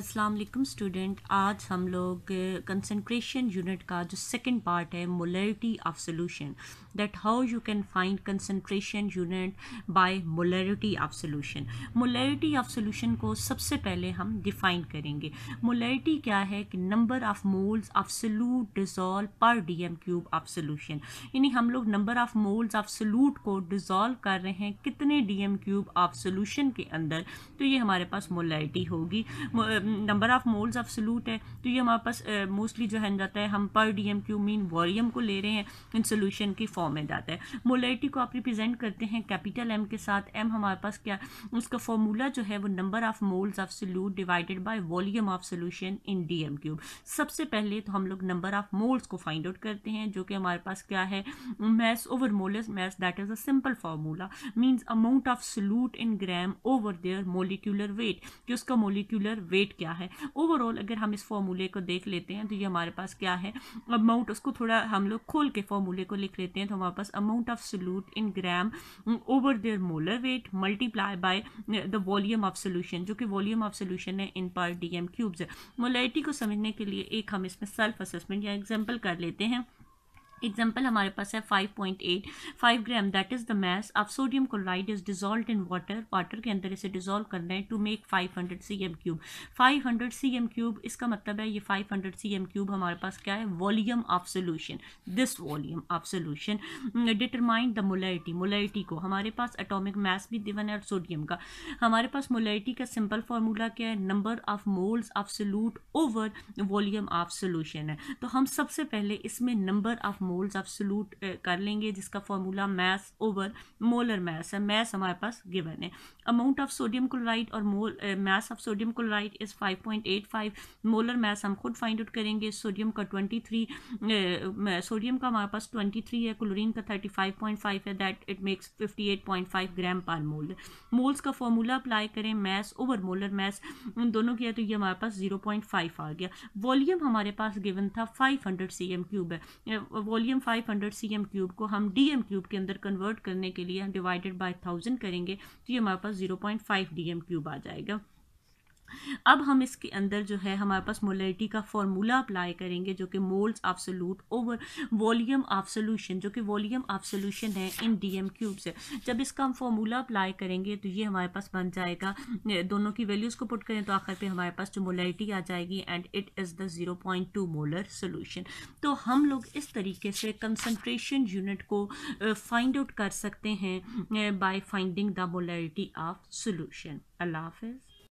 अस्सलाम वालेकुम स्टूडेंट आज हम लोग कंसनट्रेशन यूनिट का जो सेकंड पार्ट है molarity of solution that how you can find concentration unit by molarity of solution molarity of solution को सबसे पहले हम डिफाइन करेंगे मोलरिटी क्या है कि number of moles of solute dissolve per dm cube of solution यानी हम लोग number of moles of solute को डिज़ोल्व कर रहे हैं कितने डीएम क्यूब ऑफ सॉल्यूशन के अंदर तो ये हमारे पास मोलरिटी होगी number of moles of solute है तो ये हमारे पास मोस्टली uh, जो है जाता है हम पर d m cube mean volume को ले रहे हैं इन सोल्यूशन की फॉर्म में जाता है मोलरिटी को आप रिप्रेजेंट करते हैं कैपिटल एम के साथ एम हमारे पास क्या उसका फॉर्मूला जो है वो number of moles of solute divided by volume of solution in d m cube सबसे पहले तो हम लोग नंबर ऑफ मोल्स को फाइंड आउट करते हैं जो कि हमारे पास क्या है mass over moles mass that is a simple formula means amount of solute in gram over their molecular weight कि उसका मोलिकुलर वेट क्या है ओवरऑल अगर हम इस फॉर्मूले को देख लेते हैं तो ये हमारे पास क्या है अमाउंट उसको थोड़ा हम लोग खोल के फॉर्मूले को लिख लेते हैं तो हमारे पास amount of solute in gram over their molar weight multiply by the volume of solution जो कि वॉल्यूम ऑफ सोल्यूशन है इन पर डी एम क्यूब्स मोलरिटी को समझने के लिए एक हम इसमें सेल्फ असेसमेंट या एग्जाम्पल कर लेते हैं एग्जाम्पल हमारे पास है 5.8 5 gram that is the mass of sodium chloride is dissolve in water water के अंदर इसे डिजॉल्व करना है to make 500 hundred c m cube five hundred c m cube इसका मतलब है ये 500 हंड्रेड सी एम क्यूब हमारे पास क्या है volume of solution this volume of solution determine the molality molality को हमारे पास अटोमिक मैस भी दिवन है और सोडियम का हमारे पास मोलाइटी का सिंपल फार्मूला क्या है number of moles of solute over volume of solution है तो हम सबसे पहले इसमें number of moles absolute eh, कर लेंगे जिसका formula mass over molar mass है मैस हमारे पास गिवन है अमाउंट ऑफ सोडियम क्लोराइड और mole mass of sodium chloride is 5.85 molar mass हम खुद फाइंड आउट करेंगे सोडियम का 23 सोडियम eh, का हमारे पास 23 है क्लोरीन का 35.5 है that it makes 58.5 gram per mole moles का फॉर्मूला अप्लाई करें मैस ओवर मोलर मैस दोनों किया तो ये हमारे पास 0.5 आ गया वॉल्यूम हमारे पास गिवन था 500 हंड्रेड सी एम क्यूब है eh, volume 500 hundred c m cube को हम डी एम क्यूब के अंदर कन्वर्ट करने के लिए डिवाइडेड बाई थाउजेंड करेंगे तो ये हमारे पास zero point five d m cube आ जाएगा अब हम इसके अंदर जो है हमारे पास मोलरिटी का फॉर्मूला अप्लाई करेंगे जो कि moles of solute over volume of solution जो कि वॉल्यूम ऑफ सोल्यूशन है इन डी एम क्यूब से जब इसका हम फॉर्मूला अप्लाई करेंगे तो ये हमारे पास बन जाएगा दोनों की वैल्यूज़ को पुट करें तो आखिर पे हमारे पास जो मोलरिटी आ जाएगी and it is the zero point two molar solution तो हम लोग इस तरीके से कंसनट्रेशन यूनिट को फाइंड आउट कर सकते हैं by finding the molarity of solution अल्लाह हाफिज़